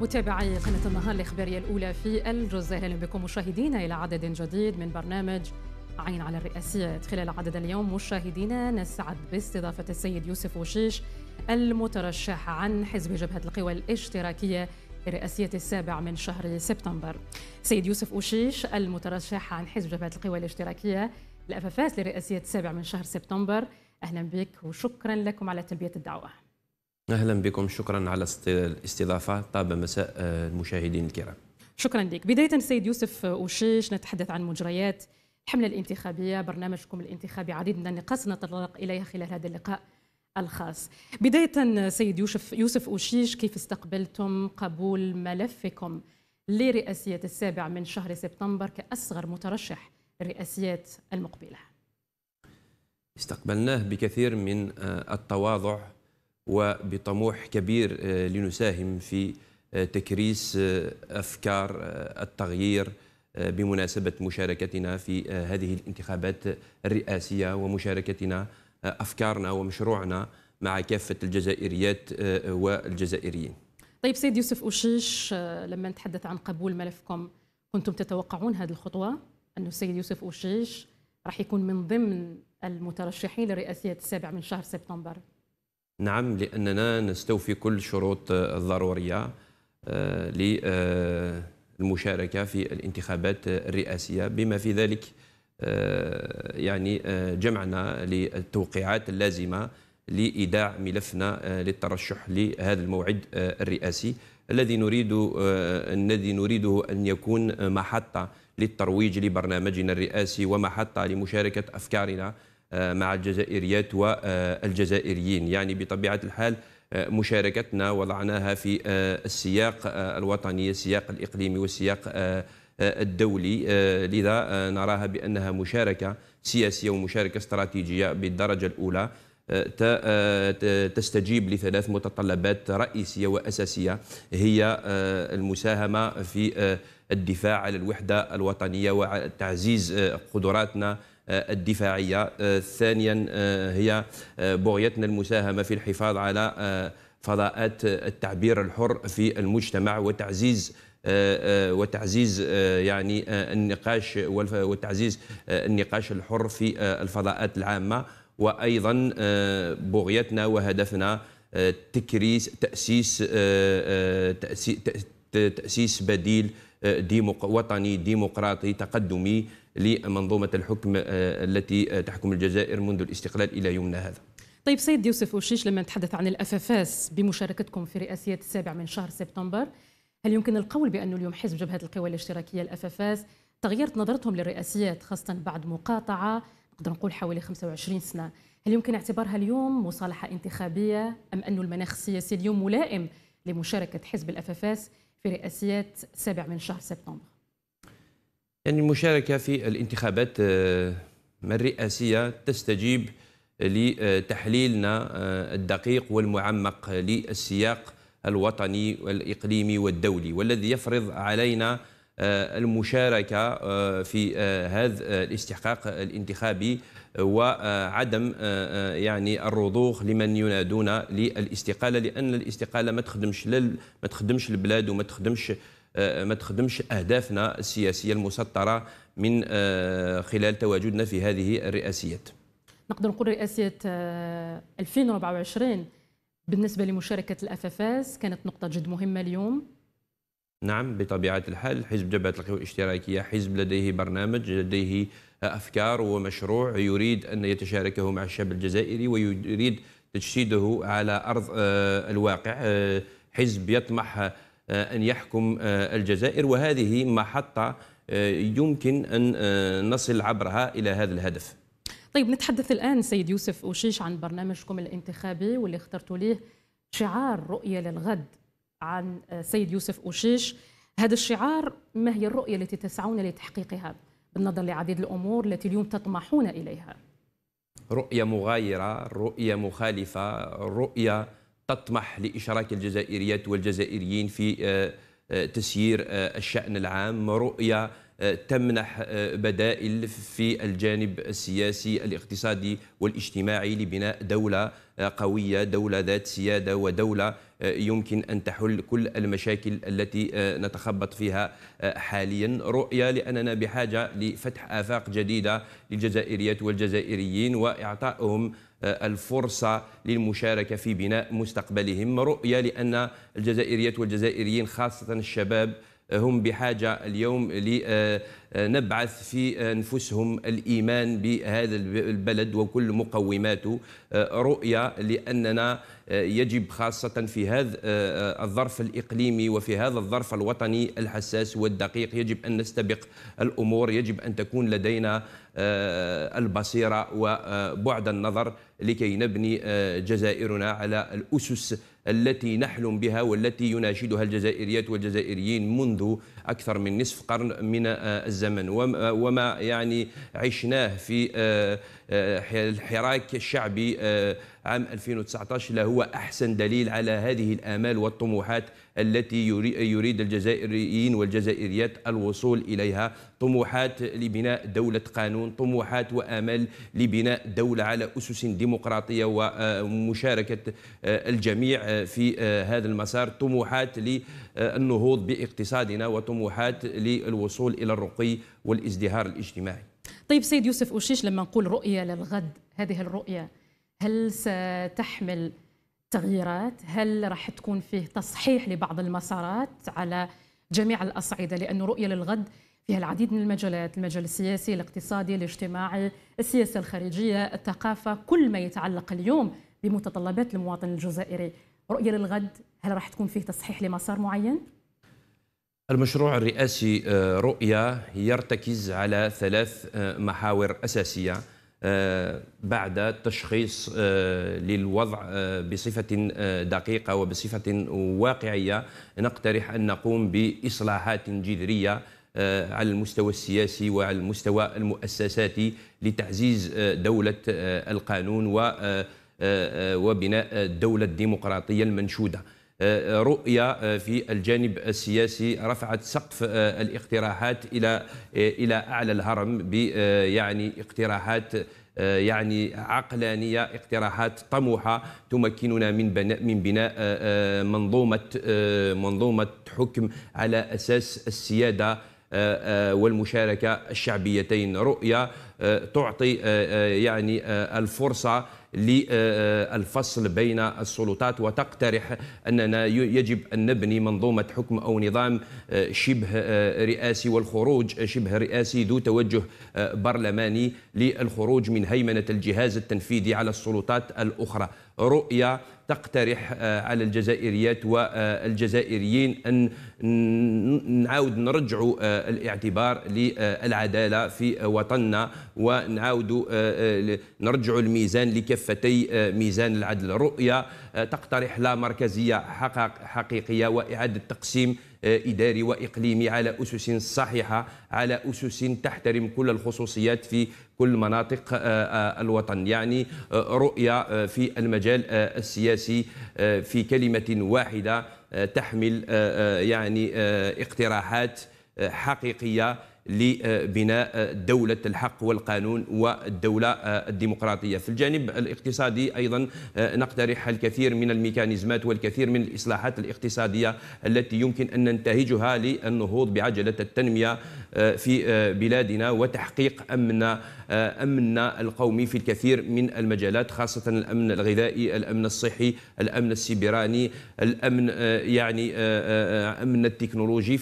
متابعي قناة النهار الإخبارية الأولى في الجزائر أهلا بكم مشاهدينا إلى عدد جديد من برنامج عين على الرئاسيات خلال عدد اليوم مشاهدينا نسعد باستضافة السيد يوسف وشيش المترشح عن حزب جبهة القوى الاشتراكية الرئاسية السابع من شهر سبتمبر سيد يوسف وشيش المترشح عن حزب جبهة القوى الاشتراكية الأفافاس لرئاسية السابع من شهر سبتمبر أهلا بك وشكرا لكم على تلبية الدعوة اهلا بكم شكرا على الاستضافه طاب مساء آه، المشاهدين الكرام شكرا لك بدايه السيد يوسف وشيش نتحدث عن مجريات الحمله الانتخابيه برنامجكم الانتخابي عديد من النقاط سنتطرق اليها خلال هذا اللقاء الخاص بدايه سيد يوسف يوسف اوشيش كيف استقبلتم قبول ملفكم لرئاسيه السابع من شهر سبتمبر كاصغر مترشح الرئاسيات المقبله استقبلناه بكثير من آه، التواضع وبطموح كبير آه، لنساهم في آه، تكريس آه، افكار التغيير بمناسبه مشاركتنا في هذه الانتخابات الرئاسيه ومشاركتنا افكارنا ومشروعنا مع كافه الجزائريات والجزائريين. طيب سيد يوسف اوشيش لما نتحدث عن قبول ملفكم كنتم تتوقعون هذه الخطوه أن السيد يوسف اوشيش راح يكون من ضمن المترشحين لرئاسيه السابع من شهر سبتمبر؟ نعم لأننا نستوفي كل الشروط الضرورية آه، للمشاركة في الانتخابات الرئاسية بما في ذلك آه، يعني آه، جمعنا للتوقيعات اللازمة لإيداع ملفنا للترشح لهذا الموعد الرئاسي الذي نريد الذي نريده أن يكون محطة للترويج لبرنامجنا الرئاسي ومحطة لمشاركة أفكارنا آه، مع الجزائريات والجزائريين يعني بطبيعة الحال آه، مشاركتنا وضعناها في آه، السياق الوطني السياق الإقليمي والسياق الدولي لذا نراها بأنها مشاركة سياسية ومشاركة استراتيجية بالدرجة الأولى تستجيب لثلاث متطلبات رئيسية وأساسية هي المساهمة في الدفاع على الوحدة الوطنية وتعزيز قدراتنا آه، الدفاعية آه، ثانيا آه، هي بغيتنا المساهمة في الحفاظ على فضاءات التعبير الحر في المجتمع وتعزيز وتعزيز يعني النقاش وتعزيز النقاش الحر في الفضاءات العامة وأيضا بغيتنا وهدفنا تكريس تأسيس تأسيس بديل ديمق وطني ديمقراطي تقدمي لمنظومة الحكم آه، التي تحكم الجزائر منذ الاستقلال إلى يومنا هذا طيب سيد يوسف وشيش لما نتحدث عن الأفافاس بمشاركتكم في رئاسيه السابع من شهر سبتمبر هل يمكن القول بأن اليوم حزب جبهه القوى الاشتراكيه الأفافاس تغيرت نظرتهم للرئاسيات خاصه بعد مقاطعه نقدر نقول حوالي 25 سنه هل يمكن اعتبارها اليوم مصالحه انتخابيه ام انه المناخ السياسي اليوم ملائم لمشاركه حزب الأفافاس في رئاسيات السابع من شهر سبتمبر يعني المشاركة في الانتخابات آه، الرئاسية تستجيب لتحليلنا آه، الدقيق والمعمق للسياق الوطني والإقليمي والدولي والذي يفرض علينا آه، المشاركة في هذا الاستحقاق الانتخابي وعدم يعني الرضوخ لمن ينادون للاستقالة لأن الاستقالة ما تخدمش ما تخدمش البلاد وما تخدمش آه، ما تخدمش أهدافنا السياسية المسطرة من آه، خلال تواجدنا في هذه الرئاسيات نقدر نقول رئاسية 2024 آه، بالنسبة لمشاركة الأفافاس كانت نقطة جد مهمة اليوم نعم بطبيعة الحال حزب جبهة القوى الاشتراكية حزب لديه برنامج لديه أفكار ومشروع يريد أن يتشاركه مع الشعب الجزائري ويريد تجسيده على أرض الواقع حزب يطمح آه، أن يحكم آه، الجزائر وهذه محطة آه، يمكن أن نصل عبرها إلى هذا الهدف طيب نتحدث الآن سيد يوسف أوشيش عن برنامجكم الانتخابي واللي اخترتوا ليه شعار رؤية للغد عن سيد يوسف أوشيش هذا الشعار ما هي الرؤية التي تسعون لتحقيقها بالنظر لعديد الأمور التي اليوم تطمحون إليها رؤية مغايرة رؤية مخالفة رؤية تطمح لإشراك الجزائريات والجزائريين في آه، آه، تسيير آه، الشأن العام رؤية تمنح بدائل في الجانب السياسي الاقتصادي والاجتماعي لبناء دولة قوية دولة ذات سيادة ودولة يمكن أن تحل كل المشاكل التي نتخبط فيها حاليا رؤية لأننا بحاجة لفتح آفاق جديدة للجزائريات والجزائريين وإعطائهم آه، الفرصة للمشاركة في بناء مستقبلهم رؤية لأن الجزائريات والجزائريين خاصة الشباب آه، هم بحاجة اليوم لنبعث في أنفسهم الإيمان بهذا البلد وكل مقوماته آه، رؤية لأننا يجب خاصة في هذا الظرف الإقليمي وفي هذا الظرف الوطني الحساس والدقيق يجب أن نستبق الأمور يجب أن تكون لدينا البصيرة وبعد النظر لكي نبني آه، جزائرنا على الأسس التي نحلم بها والتي يناشدها الجزائريات والجزائريين منذ أكثر من نصف قرن من آه، الزمن آه، وما يعني عشناه في الحراك الشعبي عام 2019 لهو أحسن دليل على هذه الآمال والطموحات التي يريد الجزائريين والجزائريات الوصول إليها طموحات لبناء دولة قانون طموحات وآمل لبناء دولة على أسس ديمقراطية ومشاركة آه، آه، الجميع آه، في هذا المسار طموحات للنهوض باقتصادنا وطموحات للوصول إلى الرقي والازدهار الاجتماعي طيب سيد يوسف أشيش لما نقول رؤية للغد هذه الرؤية هل ستحمل التغييرات؟ هل راح تكون فيه تصحيح لبعض المسارات على جميع الأصعدة لأنه رؤية للغد فيها العديد من المجالات المجال السياسي الاقتصادي الاجتماعي السياسة الخارجية الثقافة كل ما يتعلق اليوم بمتطلبات المواطن الجزائري رؤية للغد هل راح تكون فيه تصحيح لمسار معين؟ المشروع الرئاسي آه، رؤية يرتكز على ثلاث آه، محاور أساسية آه، بعد تشخيص آه، للوضع آه، بصفة دقيقة وبصفة واقعية نقترح أن نقوم بإصلاحات جذرية على المستوى السياسي وعلى المستوى المؤسساتي لتعزيز دولة القانون وبناء الدولة الديمقراطية المنشودة آه، آه، رؤية آه، في الجانب السياسي رفعت سقف الاقتراحات إلى إلى أعلى الهرم يعني اقتراحات يعني عقلانيه اقتراحات طموحه تمكننا من بناء من بناء منظومه منظومه حكم على اساس السياده والمشاركه الشعبيتين رؤيه تعطي يعني الفرصه للفصل بين السلطات وتقترح أننا يجب أن نبني منظومة حكم أو نظام آه، شبه آه، رئاسي والخروج شبه رئاسي ذو توجه آه، برلماني للخروج من هيمنة الجهاز التنفيذي على السلطات الأخرى رؤية تقترح آه، على الجزائريات والجزائريين أن نعاود نرجعوا آه، الاعتبار للعدالة في وطننا ونعاود آه، نرجعوا الميزان لكفتي ميزان العدل رؤية تقترح لا مركزية حقيقية وإعادة تقسيم إداري وإقليمي على أسس صحيحة على أسس تحترم كل الخصوصيات في كل مناطق آه، آه، الوطن يعني آه، رؤية في المجال السياسي في كلمة واحدة تحمل يعني اقتراحات حقيقية لبناء دولة الحق والقانون والدولة الديمقراطية في الجانب الاقتصادي أيضا نقترح الكثير من الميكانيزمات والكثير من الإصلاحات الاقتصادية التي يمكن أن ننتهجها للنهوض بعجلة التنمية آه، في آه، بلادنا وتحقيق أمن آه، أمننا القومي في الكثير من المجالات خاصة الأمن الغذائي الأمن الصحي الأمن السيبراني الأمن يعني أمن التكنولوجي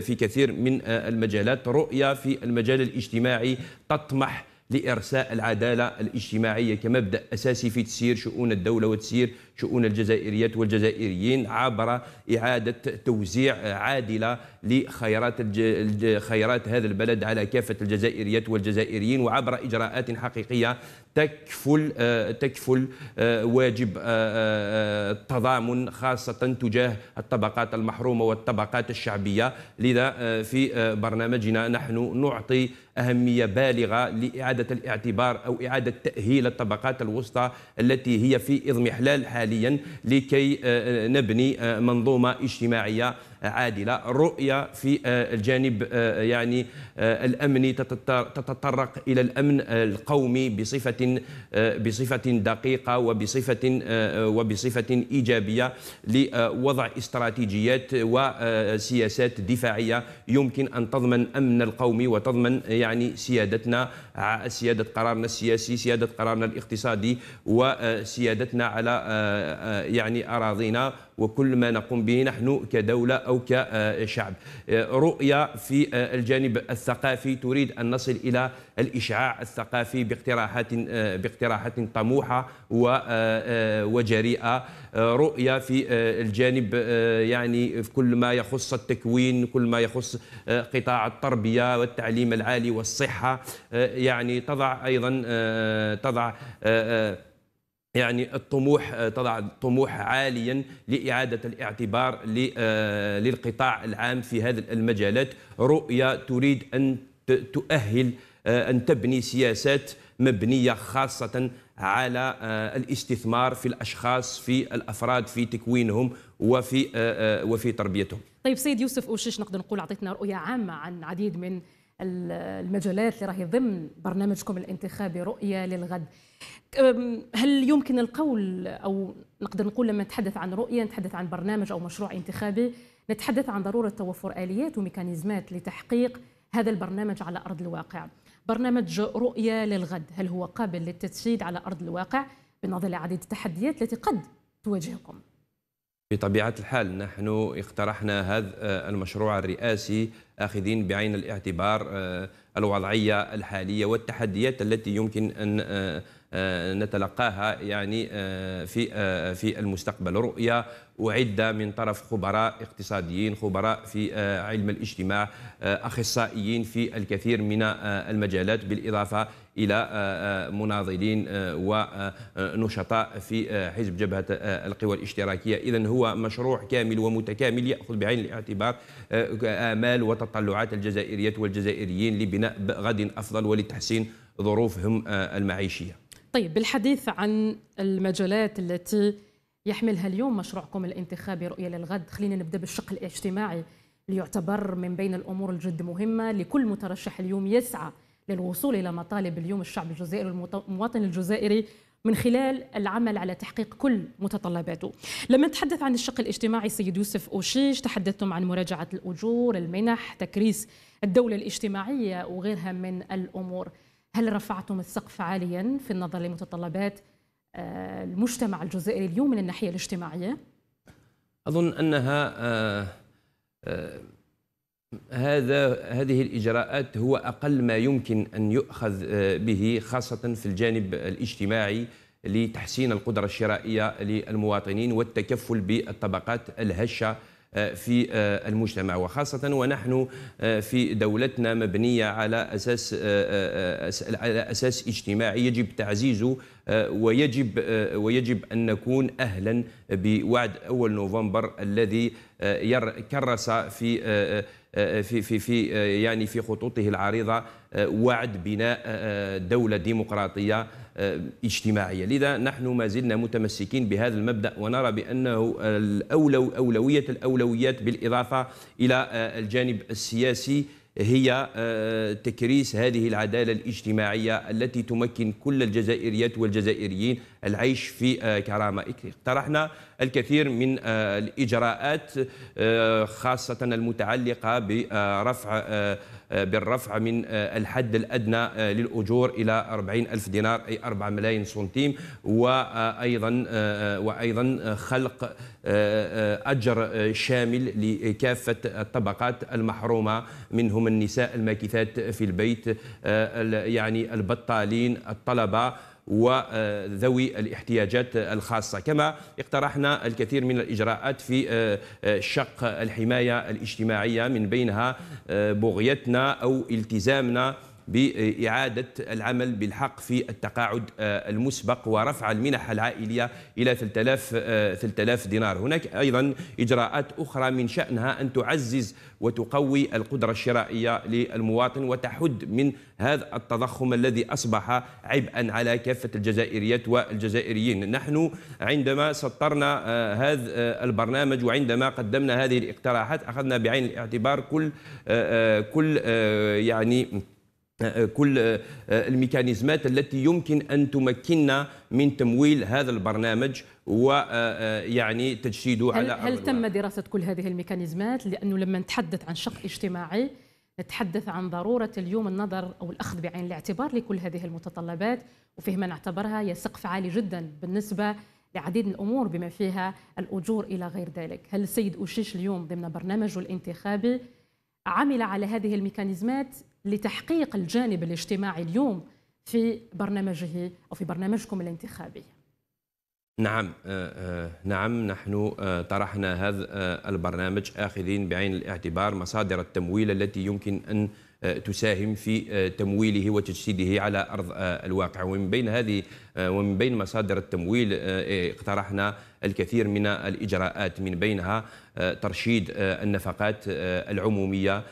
في كثير من المجالات رؤية في المجال الاجتماعي تطمح لإرساء العدالة الاجتماعية كمبدأ أساسي في تسيير شؤون الدولة وتسيير شؤون الجزائريات والجزائريين عبر إعادة توزيع عادلة لخيرات الج... خيرات هذا البلد على كافة الجزائريات والجزائريين وعبر إجراءات حقيقية تكفل آه، تكفل آه، واجب التضامن آه، خاصة تجاه الطبقات المحرومة والطبقات الشعبية لذا في برنامجنا نحن نعطي أهمية بالغة لإعادة الاعتبار أو إعادة تأهيل الطبقات الوسطى التي هي في إضمحلال حاليا لكي آه، آه، نبني آه، منظومة اجتماعية عادلة رؤية في آه، الجانب آه، يعني آه، الأمني تتطرق إلى الأمن القومي بصفة بصفة دقيقة وبصفة وبصفة إيجابية لوضع استراتيجيات وسياسات دفاعية يمكن أن تضمن أمننا القومي وتضمن يعني سيادتنا سيادة قرارنا السياسي سيادة قرارنا الاقتصادي وسيادتنا على يعني أراضينا وكل ما نقوم به نحن كدولة أو كشعب آه، رؤية في آه، الجانب الثقافي تريد أن نصل إلى الإشعاع الثقافي باقتراحات آه، باقتراحات طموحة وجريئة رؤية في الجانب يعني في كل ما يخص التكوين كل ما يخص قطاع التربية والتعليم العالي والصحة يعني تضع أيضا تضع يعني الطموح آه، تضع الطموح عاليا لإعادة الاعتبار آه، للقطاع العام في هذه المجالات رؤية تريد أن تؤهل آه، أن تبني سياسات مبنية خاصة على الاستثمار في الأشخاص في الأفراد في تكوينهم وفي وفي تربيتهم طيب سيد يوسف أوشيش نقدر نقول أعطيتنا رؤية عامة عن عديد من المجالات اللي راهي ضمن برنامجكم الانتخابي رؤية للغد هل يمكن القول أو نقدر نقول لما نتحدث عن رؤية نتحدث عن برنامج أو مشروع انتخابي نتحدث عن ضرورة توفر آليات وميكانيزمات لتحقيق هذا البرنامج على أرض الواقع برنامج رؤية للغد هل هو قابل للتجسيد على أرض الواقع بالنظر لعديد التحديات التي قد تواجهكم بطبيعة الحال نحن اقترحنا هذا آه، المشروع الرئاسي آخذين بعين الاعتبار آه، الوضعية الحالية والتحديات التي يمكن أن آه، آه، نتلقاها يعني آه، في آه، في المستقبل رؤية أعدة من طرف خبراء اقتصاديين خبراء في علم الاجتماع أخصائيين في الكثير من المجالات بالإضافة إلى مناضلين ونشطاء في حزب جبهة القوى الاشتراكية إذا هو مشروع كامل ومتكامل يأخذ بعين الاعتبار آمال وتطلعات الجزائريات والجزائريين لبناء غد أفضل ولتحسين ظروفهم المعيشيه طيب بالحديث عن المجالات التي يحملها اليوم مشروعكم الانتخابي رؤية للغد خلينا نبدأ بالشق الاجتماعي ليعتبر من بين الأمور الجد مهمة لكل مترشح اليوم يسعى للوصول إلى مطالب اليوم الشعب الجزائري والمواطن الجزائري من خلال العمل على تحقيق كل متطلباته لما نتحدث عن الشق الاجتماعي سيد يوسف أوشيش تحدثتم عن مراجعة الأجور المنح تكريس الدولة الاجتماعية وغيرها من الأمور هل رفعتم السقف عاليا في النظر لمتطلبات آه، المجتمع الجزائري اليوم من الناحيه الاجتماعيه؟ اظن انها آه، آه، هذا هذه الاجراءات هو اقل ما يمكن ان يؤخذ به خاصه في الجانب الاجتماعي لتحسين القدره الشرائيه للمواطنين والتكفل بالطبقات الهشه آه، في آه، المجتمع وخاصة ونحن آه، في دولتنا مبنية على أساس على أساس اجتماعي يجب تعزيزه ويجب ويجب أن نكون أهلا بوعد أول نوفمبر الذي كرس في في في في يعني في خطوطه العريضه وعد بناء دوله ديمقراطيه آه، اجتماعية لذا نحن ما زلنا متمسكين بهذا المبدأ ونرى بأنه الأولو أولوية الأولويات بالإضافة إلى آه، الجانب السياسي هي آه، تكريس هذه العدالة الاجتماعية التي تمكن كل الجزائريات والجزائريين العيش في آه، كرامة اقترحنا الكثير من آه، الإجراءات آه، خاصة المتعلقة برفع بالرفع من الحد الأدنى للأجور إلى 40 ألف دينار أي 4 ملايين سنتيم وأيضا وأيضا خلق أجر شامل لكافة الطبقات المحرومة منهم النساء الماكثات في البيت يعني البطالين الطلبة وذوي الاحتياجات الخاصة كما اقترحنا الكثير من الإجراءات في آه، آه، شق الحماية الاجتماعية من بينها آه، بغيتنا أو التزامنا بإعادة العمل بالحق في التقاعد آه، المسبق ورفع المنح العائلية إلى 3000 3000 آه، دينار هناك أيضا إجراءات أخرى من شأنها أن تعزز وتقوي القدرة الشرائية للمواطن وتحد من هذا التضخم الذي أصبح عبئا على كافة الجزائريات والجزائريين نحن عندما سطرنا آه، هذا البرنامج وعندما قدمنا هذه الاقتراحات أخذنا بعين الاعتبار كل كل يعني آه، آه، كل آه، الميكانيزمات التي يمكن ان تمكننا من تمويل هذا البرنامج ويعني تجسيده هل على هل تم دراسه كل هذه الميكانيزمات لانه لما نتحدث عن شق اجتماعي نتحدث عن ضروره اليوم النظر او الاخذ بعين الاعتبار لكل هذه المتطلبات وفيما نعتبرها هي سقف عالي جدا بالنسبه لعديد من الامور بما فيها الاجور الى غير ذلك، هل السيد اوشيش اليوم ضمن برنامجه الانتخابي عمل على هذه الميكانيزمات لتحقيق الجانب الاجتماعي اليوم في برنامجه أو في برنامجكم الانتخابي نعم آه، آه، نعم نحن آه، طرحنا هذا البرنامج آخذين بعين الاعتبار مصادر التمويل التي يمكن أن تساهم في تمويله وتجسيده على أرض الواقع ومن بين هذه آه، ومن بين مصادر التمويل آه، إيه، اقترحنا الكثير من الإجراءات من بينها آه، ترشيد النفقات العمومية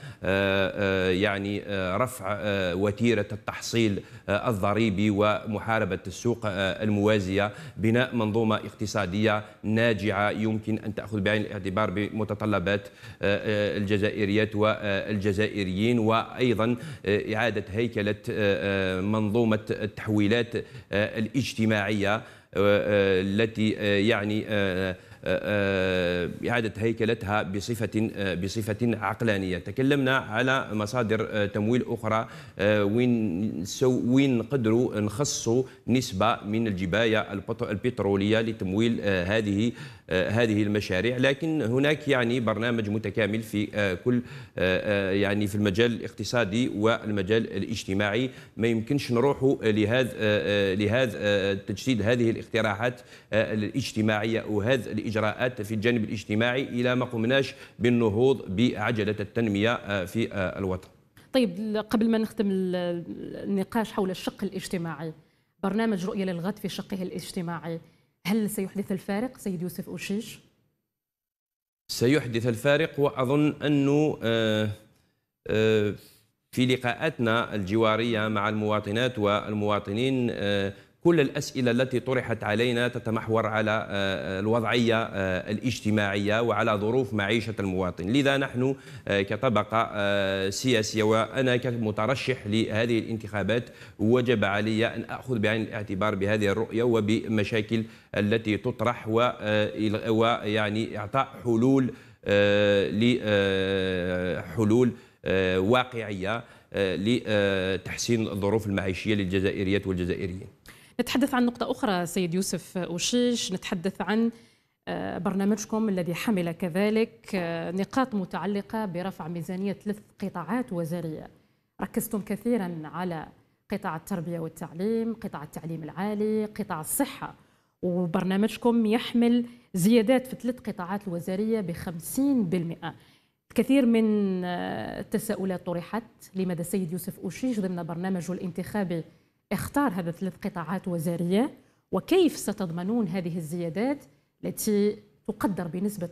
يعني رفع وتيرة التحصيل الضريبي ومحاربة السوق الموازية بناء منظومة اقتصادية ناجعة يمكن أن تأخذ بعين الاعتبار بمتطلبات الجزائريات والجزائريين وأيضا إعادة هيكلة منظومة التحويلات الاجتماعيه آه، آه، التي آه، يعني إعادة هيكلتها بصفة بصفة عقلانية تكلمنا على مصادر تمويل أخرى وين وين قدروا نخصوا نسبة من الجباية البترولية لتمويل هذه آه، هذه المشاريع لكن هناك يعني برنامج متكامل في آه، كل آه، يعني في المجال الاقتصادي والمجال الاجتماعي ما يمكنش نروحوا لهذا لهذا تجسيد هذه الاقتراحات الاجتماعيه وهذه الاجراءات في الجانب الاجتماعي الى ما قمناش بالنهوض بعجله التنميه في الوطن طيب قبل ما نختم النقاش حول الشق الاجتماعي برنامج رؤية للغد في شقه الاجتماعي هل سيحدث الفارق سيد يوسف أوشيش؟ سيحدث الفارق وأظن أنه آه، آه، في لقاءاتنا الجوارية مع المواطنات والمواطنين آه، كل الأسئلة التي طرحت علينا تتمحور على آه، آه، الوضعية آه، الاجتماعية وعلى ظروف معيشة المواطن لذا نحن كطبقة سياسية وأنا كمترشح لهذه الانتخابات وجب علي أن أخذ بعين الاعتبار بهذه الرؤية وبمشاكل التي تطرح ويعني إعطاء حلول لحلول واقعية لتحسين الظروف المعيشية للجزائريات والجزائريين نتحدث عن نقطة أخرى سيد يوسف أوشيش نتحدث عن آه، برنامجكم الذي حمل كذلك آه، نقاط متعلقة برفع ميزانية ثلاث قطاعات وزارية ركزتم كثيرا على قطاع التربية والتعليم قطاع التعليم العالي قطاع الصحة وبرنامجكم يحمل زيادات في ثلاث قطاعات الوزارية ب 50% الكثير من آه، التساؤلات طرحت لماذا السيد يوسف أوشيش ضمن برنامجه الانتخابي اختار هذا ثلاث قطاعات وزارية وكيف ستضمنون هذه الزيادات التي تقدر بنسبة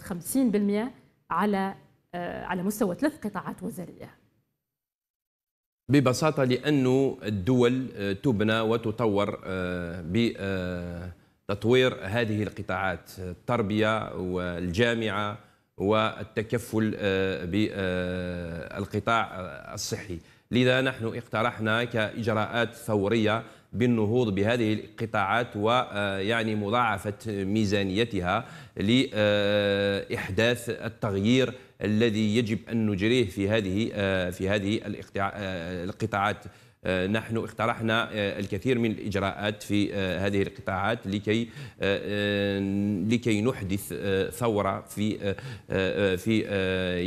50% على آه، على مستوى ثلاث قطاعات وزارية ببساطة لأنه الدول آه، تبنى وتطور آه، بتطوير هذه القطاعات التربية والجامعة والتكفل بالقطاع الصحي لذا نحن اقترحنا كإجراءات فورية بالنهوض بهذه القطاعات ويعني آه، مضاعفة ميزانيتها لإحداث التغيير الذي يجب أن نجريه في هذه آه، في هذه آه، القطاعات آه، نحن اقترحنا آه، الكثير من الإجراءات في آه، هذه القطاعات لكي لكي نحدث ثورة في في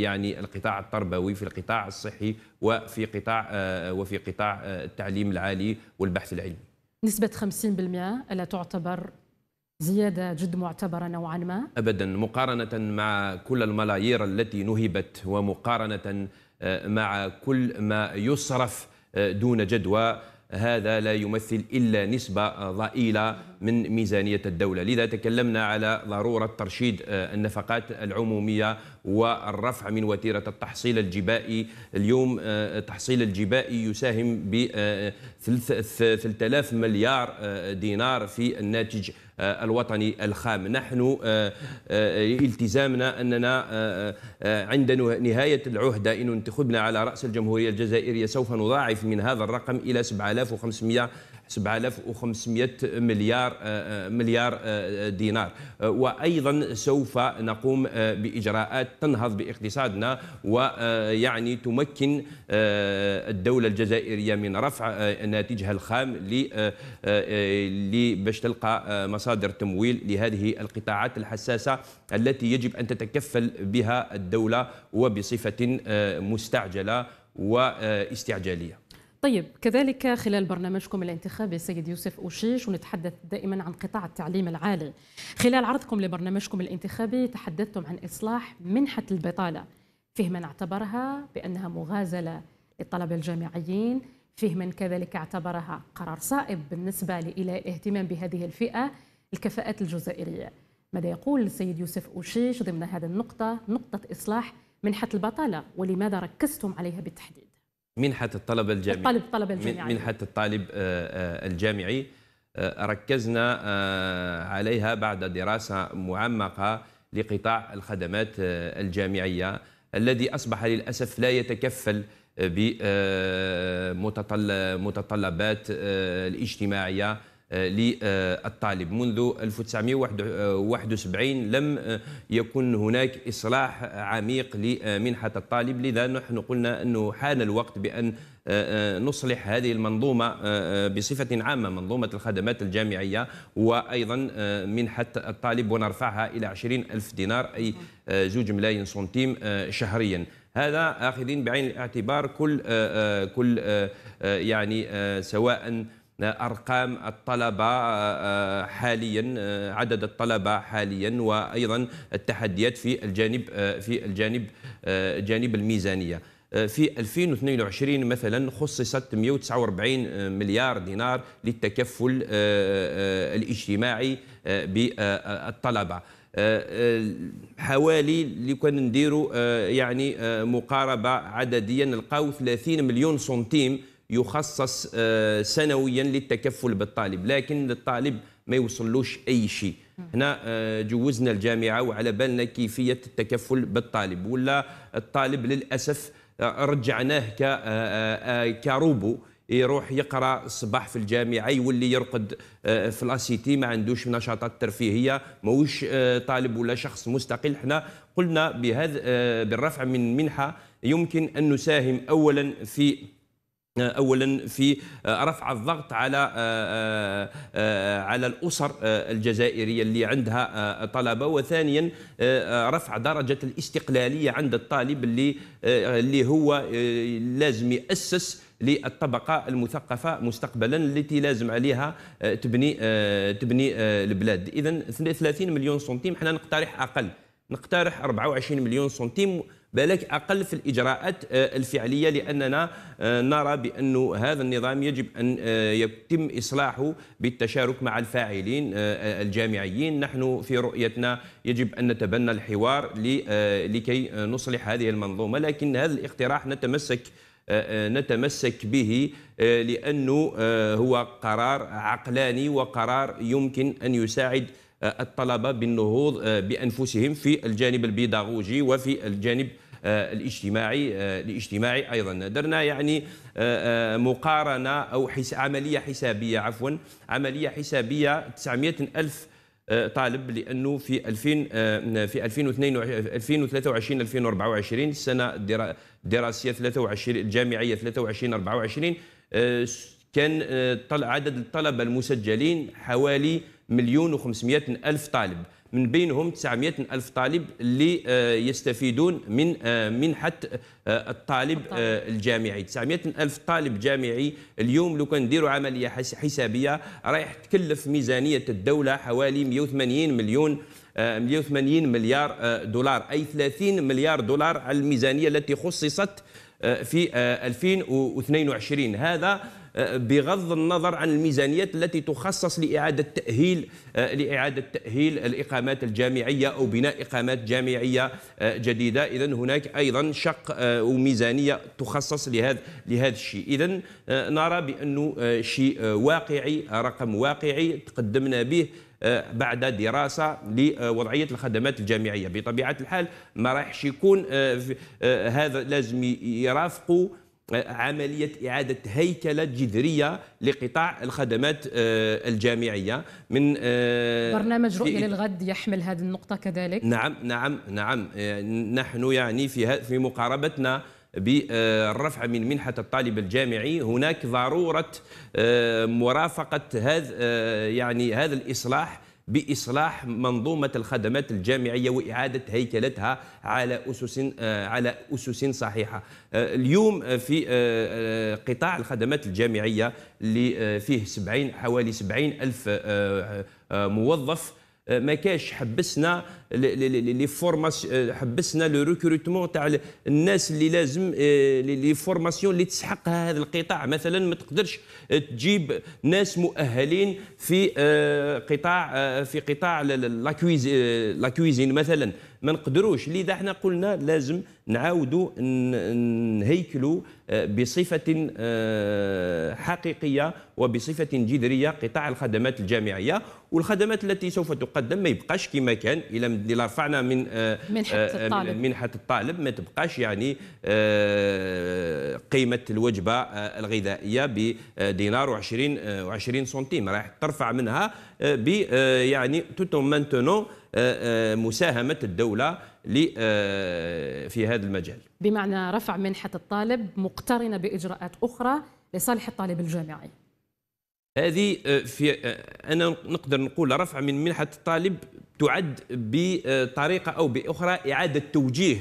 يعني القطاع التربوي في القطاع الصحي وفي قطاع وفي قطاع التعليم العالي والبحث العلمي نسبة 50% ألا تعتبر زيادة جد معتبرة نوعا ما؟ أبدا مقارنة مع كل الملايير التي نهبت ومقارنة مع كل ما يصرف آه، دون جدوى هذا لا يمثل الا نسبه آه، ضئيله من ميزانيه الدوله، لذا تكلمنا على ضروره ترشيد آه، النفقات العموميه والرفع من وتيره التحصيل الجبائي، اليوم التحصيل الجبائي يساهم ب 3000 مليار دينار في الناتج آه، الوطني الخام نحن آه، آه، التزامنا أننا عند نهاية العهدة إن انتخبنا على رأس الجمهورية الجزائرية سوف نضاعف من هذا الرقم إلى 7500 7500 مليار مليار دينار وايضا سوف نقوم باجراءات تنهض باقتصادنا ويعني تمكن الدوله الجزائريه من رفع ناتجها الخام باش تلقى مصادر تمويل لهذه القطاعات الحساسة التي يجب أن تتكفل بها الدولة وبصفة آه، مستعجلة واستعجالية طيب كذلك خلال برنامجكم الانتخابي سيد يوسف أوشيش ونتحدث دائما عن قطاع التعليم العالي خلال عرضكم لبرنامجكم الانتخابي تحدثتم عن إصلاح منحة البطالة فيه من اعتبرها بأنها مغازلة للطلبة الجامعيين فيه من كذلك اعتبرها قرار صائب بالنسبة إلى اهتمام بهذه الفئة الكفاءات الجزائرية ماذا يقول السيد يوسف أوشيش ضمن هذا النقطة نقطة إصلاح منحة البطالة ولماذا ركزتم عليها بالتحديد منحة الطلبة الجامعي الطالب الطلبة الجامعي منحة الطالب آه، آه، الجامعي آه، ركزنا عليها بعد دراسة معمقة لقطاع الخدمات الجامعية الذي أصبح للأسف لا يتكفل بمتطلبات الاجتماعية للطالب منذ 1971 لم آه، يكن هناك إصلاح عميق لمنحة الطالب لذا نحن قلنا أنه حان الوقت بأن آه، آه، نصلح هذه المنظومة بصفة عامة منظومة الخدمات الجامعية وأيضا منحة الطالب ونرفعها إلى 20 ألف دينار أي زوج ملايين سنتيم شهريا هذا آخذين بعين الاعتبار كل كل يعني سواء ارقام الطلبه آه، آه، حاليا آه، عدد الطلبه حاليا وايضا التحديات في الجانب في الجانب جانب الميزانيه في 2022 مثلا خصصت 149 مليار دينار للتكفل الاجتماعي بالطلبه حوالي اللي كان نديروا يعني مقاربه عدديا نلقاو 30 مليون سنتيم يخصص آه، سنويا للتكفل بالطالب لكن للطالب ما يوصلوش اي شيء هنا آه، جوزنا الجامعه وعلى بالنا كيفيه التكفل بالطالب ولا الطالب للاسف آه، رجعناه كروبو يروح يقرا الصباح في الجامعه يولي يرقد في لاسيتي ما عندوش نشاطات ترفيهيه ماهوش طالب ولا شخص مستقل حنا قلنا بهذا بالرفع من منحه يمكن ان نساهم اولا في اولا في آه، رفع الضغط على آه، آه، على الاسر الجزائريه اللي عندها طلبه وثانيا رفع درجه الاستقلاليه عند الطالب اللي اللي هو لازم ياسس للطبقه المثقفه مستقبلا التي لازم عليها تبني تبني البلاد اذا 30 مليون سنتيم حنا نقترح اقل نقترح 24 مليون سنتيم بالك اقل في الاجراءات آه، الفعليه لاننا آه، نرى بانه هذا النظام يجب ان آه، يتم اصلاحه بالتشارك مع الفاعلين الجامعيين نحن في رؤيتنا يجب ان نتبنى الحوار لكي نصلح هذه المنظومه لكن هذا الاقتراح نتمسك نتمسك به لانه هو قرار عقلاني وقرار يمكن ان يساعد الطلبه بالنهوض بانفسهم في الجانب البيداغوجي وفي الجانب آه، الاجتماعي آه، الاجتماعي ايضا درنا يعني آه، مقارنه او حس عمليه حسابيه عفوا عمليه حسابيه 900 الف طالب لانه في 2000 في 2022 2023 2024 السنه الدراسيه 23 الجامعيه 23 24 كان عدد الطلبه المسجلين حوالي مليون و500 الف طالب من بينهم 900 ألف طالب اللي آه، يستفيدون من آه، منحة آه، الطالب الجامعي 900 ألف طالب جامعي اليوم لو كان نديروا عملية حسابية رايح تكلف ميزانية الدولة حوالي 180 مليون 180 مليار دولار أي 30 مليار دولار على الميزانية التي خصصت في 2022 هذا بغض النظر عن الميزانيات التي تخصص لإعادة تأهيل آه، لإعادة تأهيل الإقامات الجامعية أو بناء إقامات جامعية آه، جديدة إذا هناك أيضا شق آه، وميزانية تخصص لهذا لهذا الشيء إذا نرى بأنه شيء واقعي رقم واقعي تقدمنا به بعد دراسة لوضعية الخدمات الجامعية بطبيعة الحال ما راحش يكون هذا لازم يرافقوا عملية إعادة هيكلة جذرية لقطاع الخدمات آه، الجامعية من آه، برنامج رؤية للغد يحمل هذه النقطة كذلك نعم نعم نعم آه، نحن يعني في في مقاربتنا بالرفع من منحة الطالب الجامعي هناك ضرورة مرافقة هذا يعني هذا الإصلاح باصلاح منظومه الخدمات الجامعيه واعاده هيكلتها على اسس آه، على اسس صحيحه. آه، اليوم آه، في قطاع الخدمات الجامعيه اللي فيه 70 حوالي 70 الف موظف آه، ما كاش حبسنا لي فورماسيون آه، حبسنا لو ريكروتمون تاع الناس اللي لازم آه، لي فورماسيون اللي تسحقها هذا القطاع مثلا ما تقدرش تجيب ناس مؤهلين في قطاع في قطاع لا كويزين مثلا ما نقدروش لذا احنا قلنا لازم نعاودوا نهيكلوا آه، بصفه آه، حقيقيه وبصفه جذريه قطاع الخدمات الجامعيه والخدمات التي سوف تقدم ما يبقاش كما كان الى رفعنا من آه، منحه الطالب منحه الطالب ما تبقاش يعني قيمه الوجبه الغذائيه بدينار و20 و20 سنتيم راح ترفع منها ب يعني توتو مانتونون آه، آه، مساهمه الدوله آه، في هذا المجال. بمعنى رفع منحه الطالب مقترنه باجراءات اخرى لصالح الطالب الجامعي. هذه في انا نقدر نقول رفع من منحه الطالب تعد بطريقه او باخرى اعاده توجيه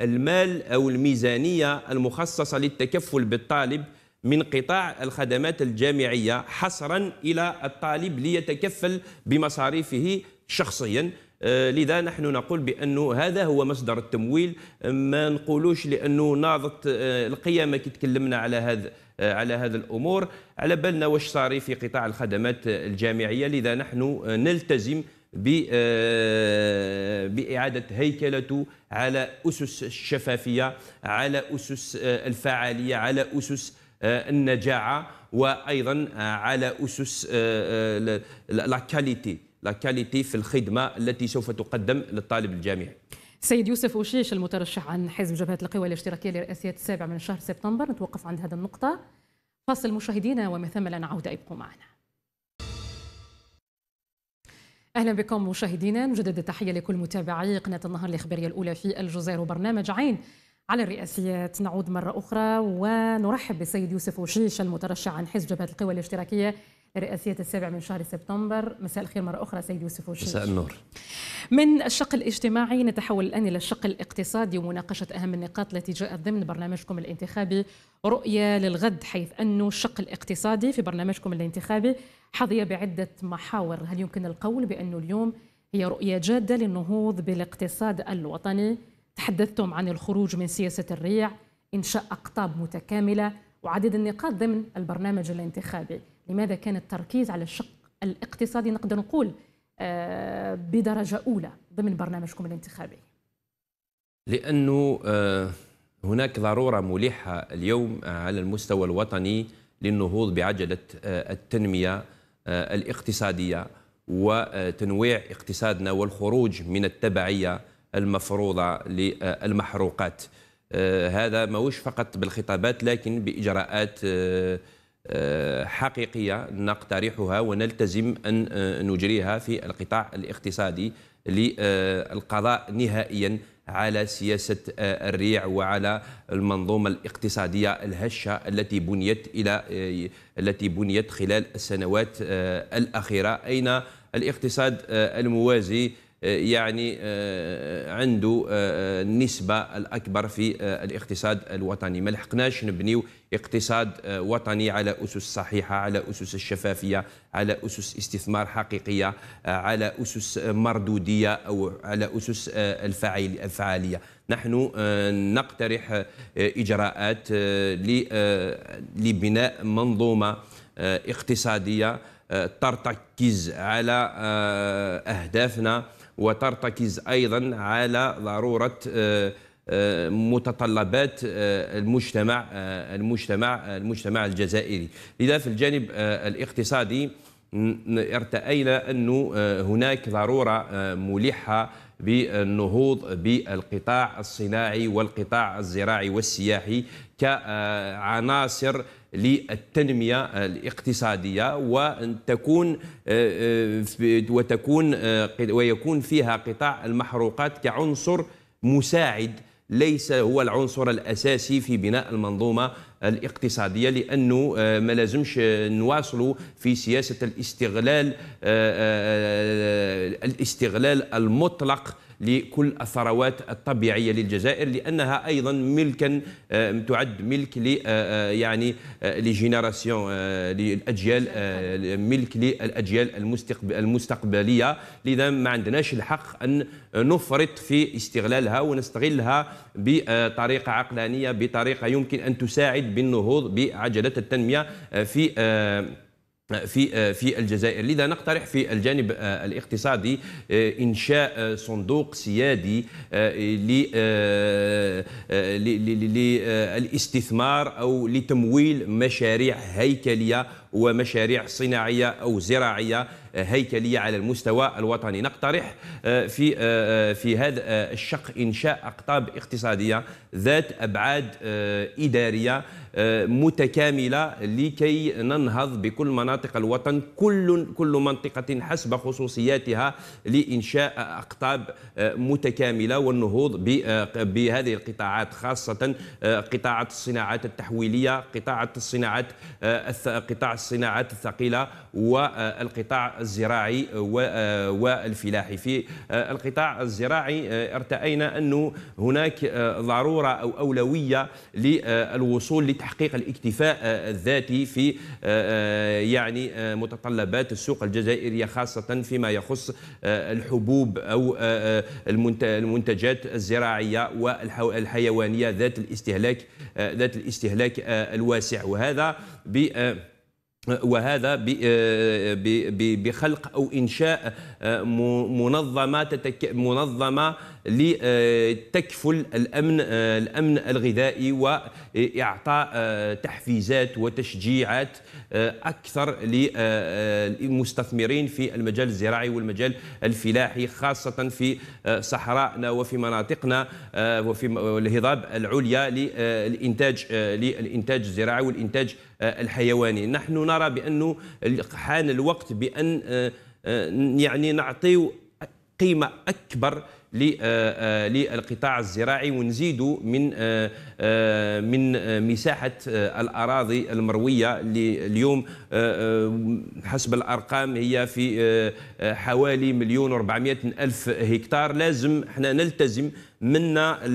المال او الميزانيه المخصصه للتكفل بالطالب من قطاع الخدمات الجامعيه حصرا الى الطالب ليتكفل بمصاريفه شخصيا آه، لذا نحن نقول بأنه هذا هو مصدر التمويل آه، ما نقولوش لأنه ناضت آه، القيامة كي تكلمنا على هذا على هذه الأمور على بالنا واش صار في قطاع الخدمات الجامعية لذا نحن نلتزم بإعادة هيكلته على أسس الشفافية على أسس الفعالية على أسس النجاعة وأيضا على أسس لا كاليتي لا كاليتي في الخدمه التي سوف تقدم للطالب الجامعي سيد يوسف وشيش المترشح عن حزب جبهه القوى الاشتراكيه لرئاسيه السابع من شهر سبتمبر نتوقف عند هذه النقطه فاصل مشاهدينا ومن ثم لا نعود ابقوا معنا اهلا بكم مشاهدينا نجدد التحيه لكل متابعي قناه النهار الاخباريه الاولى في الجزائر وبرنامج عين على الرئاسيات نعود مره اخرى ونرحب بالسيد يوسف وشيش المترشح عن حزب جبهه القوى الاشتراكيه الرئاسية السابع من شهر سبتمبر مساء الخير مرة أخرى سيد يوسف وشيش مساء النور من الشق الاجتماعي نتحول الآن إلى الشق الاقتصادي ومناقشة أهم النقاط التي جاءت ضمن برنامجكم الانتخابي رؤية للغد حيث أن الشق الاقتصادي في برنامجكم الانتخابي حظي بعدة محاور هل يمكن القول بأنه اليوم هي رؤية جادة للنهوض بالاقتصاد الوطني تحدثتم عن الخروج من سياسة الريع إنشاء أقطاب متكاملة وعديد النقاط ضمن البرنامج الانتخابي لماذا كان التركيز على الشق الاقتصادي نقدر نقول آه، بدرجة أولى ضمن برنامجكم الانتخابي لأنه آه، هناك ضرورة ملحة اليوم آه، على المستوى الوطني للنهوض بعجلة التنمية الاقتصادية وتنويع اقتصادنا والخروج من التبعية المفروضة للمحروقات هذا ماهوش فقط بالخطابات لكن بإجراءات حقيقيه نقترحها ونلتزم ان آه، نجريها في القطاع الاقتصادي للقضاء نهائيا على سياسة آه، الريع وعلى المنظومة الاقتصادية الهشة التي بنيت إلى آه، التي بنيت خلال السنوات الأخيرة أين الاقتصاد الموازي يعني آه، آه، عنده آه، النسبة الأكبر في الاقتصاد الوطني ما لحقناش نبنيو اقتصاد وطني على أسس صحيحة على أسس الشفافية على أسس استثمار حقيقية على أسس مردودية أو على أسس الفعالية نحن نقترح إجراءات لبناء منظومة اقتصادية ترتكز على أهدافنا وترتكز أيضا على ضرورة آه، آه، متطلبات آه، المجتمع المجتمع المجتمع الجزائري لذا في الجانب الاقتصادي ارتأينا أن هناك ضرورة ملحة بالنهوض بالقطاع الصناعي والقطاع الزراعي والسياحي كعناصر للتنميه الاقتصاديه آه، آه، وتكون وتكون آه، ويكون فيها قطاع المحروقات كعنصر مساعد ليس هو العنصر الاساسي في بناء المنظومه الاقتصاديه لانه ما لازمش نواصلوا في سياسه الاستغلال الاستغلال المطلق لكل الثروات الطبيعيه للجزائر لانها ايضا ملكا آه، تعد ملك ل آه، آه، يعني لجينيراسيون للاجيال ملك للاجيال المستقبليه لذا ما عندناش الحق ان نفرط في استغلالها ونستغلها بطريقه عقلانيه بطريقه يمكن ان تساعد بالنهوض بعجله التنميه في في آه، في الجزائر لذا نقترح في الجانب آه، الاقتصادي آه، انشاء صندوق سيادي للاستثمار او لتمويل مشاريع هيكليه ومشاريع صناعية أو زراعية آه، هيكلية على المستوى الوطني نقترح آه، في آه، في هذا الشق إنشاء أقطاب اقتصادية ذات أبعاد إدارية متكاملة لكي ننهض بكل مناطق الوطن كل كل منطقة حسب خصوصياتها لإنشاء أقطاب متكاملة والنهوض بهذه القطاعات خاصة قطاع الصناعات التحويلية قطاع الصناعات قطاع الصناعات الثقيله والقطاع الزراعي آه، والفلاحي في آه، القطاع الزراعي آه، ارتأينا أنه هناك ضرورة أو أولوية للوصول لتحقيق الاكتفاء الذاتي في يعني متطلبات السوق الجزائرية خاصة فيما يخص الحبوب أو المنتجات الزراعية والحيوانية ذات الاستهلاك ذات الاستهلاك الواسع وهذا ب وهذا آه، بخلق او انشاء آه، منظمه منظمه لتكفل الامن آه، الامن الغذائي واعطاء تحفيزات وتشجيعات اكثر للمستثمرين في المجال الزراعي والمجال الفلاحي خاصه في صحرائنا وفي مناطقنا وفي الهضاب العليا للانتاج للانتاج الزراعي والانتاج آه، الحيواني نحن نرى بأنه حان الوقت بأن آه، آه، يعني نعطيو قيمة أكبر للقطاع الزراعي ونزيدوا من من مساحه الاراضي المرويه اللي اليوم حسب الارقام هي في حوالي مليون و400 الف هكتار لازم احنا نلتزم منا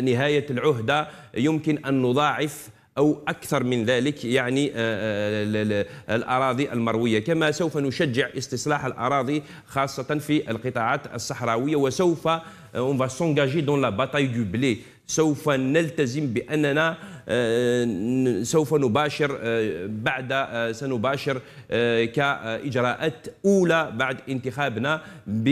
نهايه العهده يمكن ان نضاعف أو أكثر من ذلك يعني آه، آه، الأراضي المروية كما سوف نشجع استصلاح الأراضي خاصة في القطاعات الصحراوية وسوف آه، on va s'engager dans la bataille du blé سوف نلتزم بأننا سوف نباشر بعد سنباشر كإجراءات أولى بعد انتخابنا ب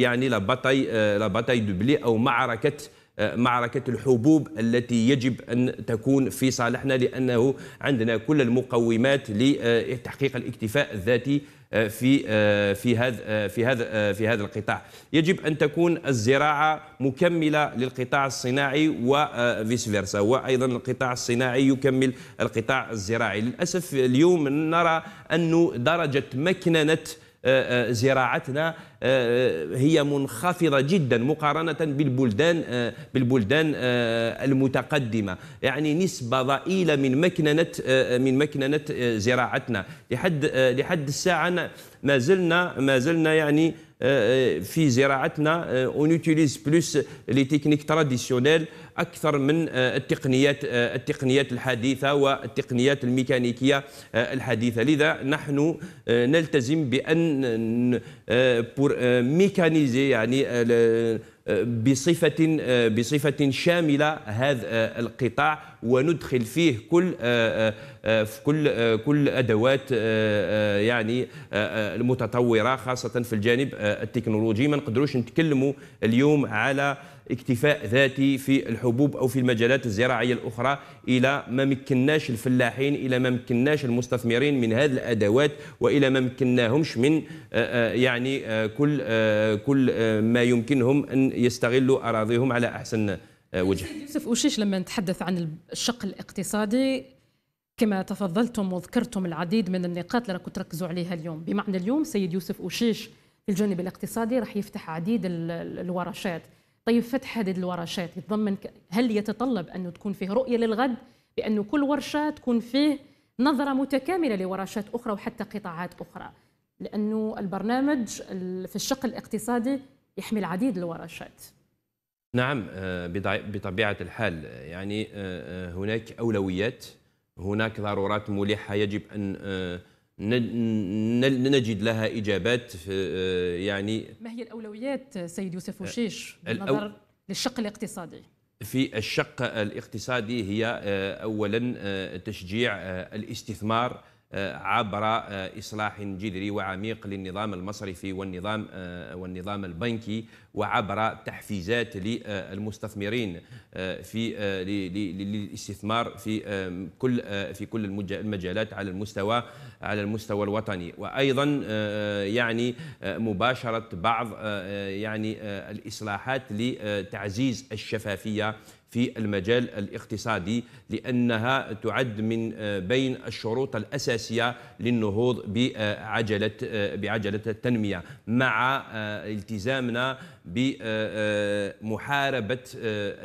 يعني لا باتاي لا باتاي دو بلي أو معركة آه، معركة الحبوب التي يجب أن تكون في صالحنا لأنه عندنا كل المقومات لتحقيق الاكتفاء الذاتي آه، في آه، في هذا في هذا في هذا القطاع يجب ان تكون الزراعه مكمله للقطاع الصناعي وفيس فيرسا وايضا القطاع الصناعي يكمل القطاع الزراعي للاسف اليوم نرى انه درجه مكننه آه، آه، زراعتنا آه، هي منخفضه جدا مقارنه بالبلدان بالبلدان المتقدمه يعني نسبه ضئيله من مكننه من مكننه زراعتنا لحد لحد الساعه ما زلنا ما زلنا يعني في زراعتنا ونوتيليز بلوس لي تكنيك تراديسيونيل اكثر من التقنيات التقنيات الحديثه والتقنيات الميكانيكيه الحديثه لذا نحن نلتزم بان بور ميكانيزي يعني بصفة بصفة شاملة هذا القطاع وندخل فيه كل في كل كل ادوات يعني المتطورة خاصة في الجانب التكنولوجي ما نقدروش نتكلموا اليوم على اكتفاء ذاتي في الحبوب أو في المجالات الزراعية الأخرى إلى ما مكناش الفلاحين إلى ما مكناش المستثمرين من هذه الأدوات وإلى ما مكناهمش من آه، آه، يعني آه، كل كل ما يمكنهم أن يستغلوا أراضيهم على أحسن وجه يوسف أوشيش لما نتحدث عن الشق الاقتصادي كما تفضلتم وذكرتم العديد من النقاط اللي راكم تركزوا عليها اليوم بمعنى اليوم سيد يوسف أوشيش في الجانب الاقتصادي راح يفتح عديد الورشات طيب فتح هذه الورشات يتضمن هل يتطلب أنه تكون فيه رؤية للغد بأنه كل ورشة تكون فيه نظرة متكاملة لورشات أخرى وحتى قطاعات أخرى لأنه البرنامج في الشق الاقتصادي يحمل عديد الورشات نعم آه، بطبيعة الحال آه، يعني آه، هناك أولويات هناك ضرورات ملحة يجب أن نجد لها اجابات آه، يعني ما هي الاولويات سيد يوسف آه، وشيش بالنظر للشق الاقتصادي؟ في الشق الاقتصادي هي آه، اولا تشجيع الاستثمار آه، عبر آه، إصلاح جذري وعميق للنظام المصرفي والنظام آه، والنظام البنكي وعبر تحفيزات للمستثمرين في للاستثمار في كل في كل المجالات على المستوى على المستوى الوطني وايضا يعني مباشره بعض يعني الاصلاحات لتعزيز الشفافيه في المجال الاقتصادي لأنها تعد من آه، بين الشروط الأساسية للنهوض بعجلة آه، بعجلة التنمية مع آه، التزامنا بمحاربة